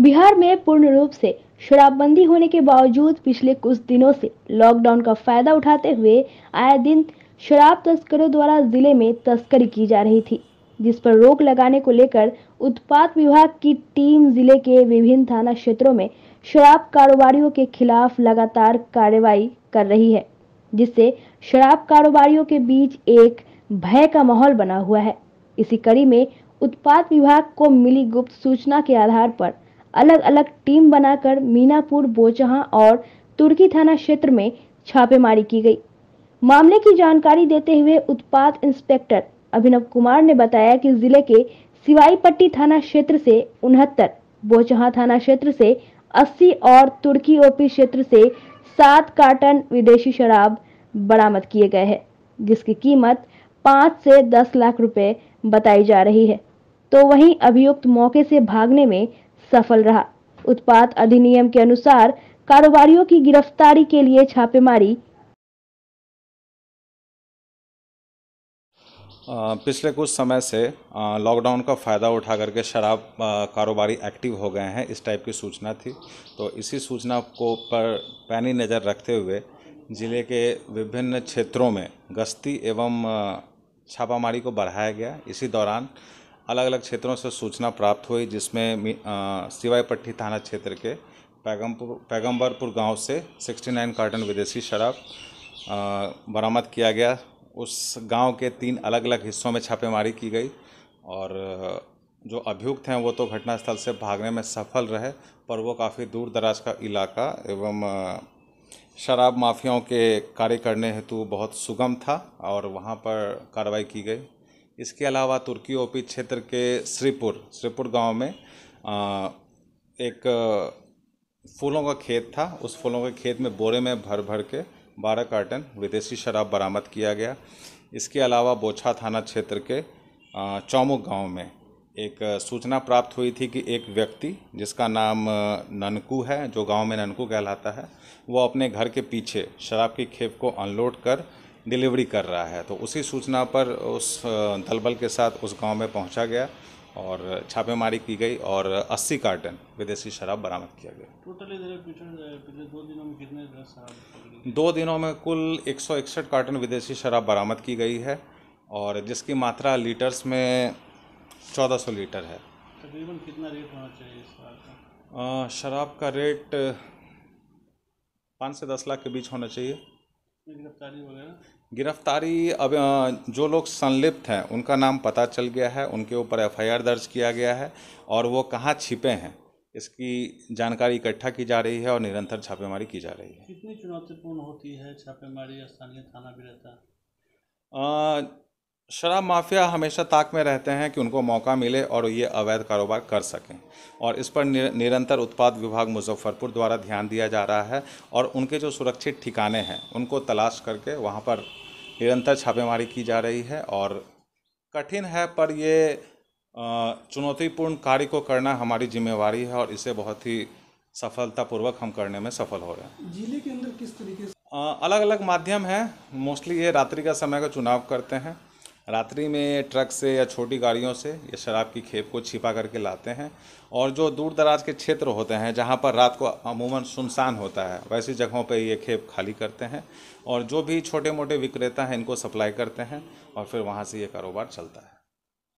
बिहार में पूर्ण रूप से शराबबंदी होने के बावजूद पिछले कुछ दिनों से लॉकडाउन का फायदा उठाते हुए आए दिन शराब तस्करों द्वारा जिले में तस्करी की जा रही थी जिस पर रोक लगाने को लेकर उत्पाद विभाग की टीम जिले के विभिन्न थाना क्षेत्रों में शराब कारोबारियों के खिलाफ लगातार कार्रवाई कर रही है जिससे शराब कारोबारियों के बीच एक भय का माहौल बना हुआ है इसी कड़ी में उत्पाद विभाग को मिली गुप्त सूचना के आधार पर अलग अलग टीम बनाकर मीनापुर बोचहा और तुर्की थाना क्षेत्र में छापेमारी की गई मामले की जानकारी देते हुए उत्पाद इंस्पेक्टर अभिनव कुमार ने बताया कि जिले के सिवाईपट्टी थाना क्षेत्र से उनहत्तर बोचहा थाना क्षेत्र से 80 और तुर्की ओपी क्षेत्र से सात कार्टन विदेशी शराब बरामद किए गए हैं जिसकी कीमत पाँच से दस लाख रुपए बताई जा रही है तो वहीं अभियुक्त मौके से भागने में सफल रहा उत्पाद अधिनियम के अनुसार कारोबारियों की गिरफ्तारी के लिए छापेमारी पिछले कुछ समय से लॉकडाउन का फ़ायदा उठा करके शराब कारोबारी एक्टिव हो गए हैं इस टाइप की सूचना थी तो इसी सूचना को पर पैनी नज़र रखते हुए ज़िले के विभिन्न क्षेत्रों में गश्ती एवं छापामारी को बढ़ाया गया इसी दौरान अलग अलग क्षेत्रों से सूचना प्राप्त हुई जिसमें सिवायपट्टी थाना क्षेत्र के पैगम्पुर पैगम्बरपुर गांव से 69 कार्टन विदेशी शराब बरामद किया गया उस गांव के तीन अलग अलग हिस्सों में छापेमारी की गई और जो अभियुक्त हैं वो तो घटनास्थल से भागने में सफल रहे पर वो काफ़ी दूर दराज का इलाका एवं शराब माफियाओं के कार्य करने हेतु बहुत सुगम था और वहाँ पर कार्रवाई की गई इसके अलावा तुर्की ओपी क्षेत्र के श्रीपुर श्रीपुर गांव में आ, एक फूलों का खेत था उस फूलों के खेत में बोरे में भर भर के बारह कार्टन विदेशी शराब बरामद किया गया इसके अलावा बोछा थाना क्षेत्र के चौमुख गांव में एक सूचना प्राप्त हुई थी कि एक व्यक्ति जिसका नाम ननकू है जो गांव में ननकू कहलाता है वो अपने घर के पीछे शराब की खेप को अनलोड कर डिलीवरी कर रहा है तो उसी सूचना पर उस दलबल के साथ उस गांव में पहुंचा गया और छापेमारी की गई और 80 कार्टन विदेशी शराब बरामद किया गया टोटल इधर पिछले दो दिनों में कितने शराब दो दिनों में कुल एक सौ इकसठ कार्टन विदेशी शराब बरामद की गई है और जिसकी मात्रा लीटर्स में 1400 लीटर है तकरीबन कितना रेट होना चाहिए इस शराब का रेट पाँच से दस लाख के बीच होना चाहिए गिरफ्तारी अब जो लोग संलिप्त हैं उनका नाम पता चल गया है उनके ऊपर एफआईआर दर्ज किया गया है और वो कहाँ छिपे हैं इसकी जानकारी इकट्ठा की जा रही है और निरंतर छापेमारी की जा रही है कितनी चुनौतीपूर्ण होती है छापेमारी स्थानीय थाना भी रहता है शराब माफिया हमेशा ताक में रहते हैं कि उनको मौका मिले और ये अवैध कारोबार कर सकें और इस पर निरंतर उत्पाद विभाग मुजफ्फरपुर द्वारा ध्यान दिया जा रहा है और उनके जो सुरक्षित ठिकाने हैं उनको तलाश करके वहाँ पर निरंतर छापेमारी की जा रही है और कठिन है पर ये चुनौतीपूर्ण कार्य को करना हमारी जिम्मेवारी है और इसे बहुत ही सफलतापूर्वक हम करने में सफल हो रहे हैं जिले के अंदर किस तरीके से अलग अलग माध्यम है मोस्टली ये रात्रि का समय का चुनाव करते हैं रात्रि में ट्रक से या छोटी गाड़ियों से ये शराब की खेप को छिपा करके लाते हैं और जो दूर दराज के क्षेत्र होते हैं जहाँ पर रात को अमूमन सुनसान होता है वैसी जगहों पर ये खेप खाली करते हैं और जो भी छोटे मोटे विक्रेता हैं इनको सप्लाई करते हैं और फिर वहाँ से ये कारोबार चलता है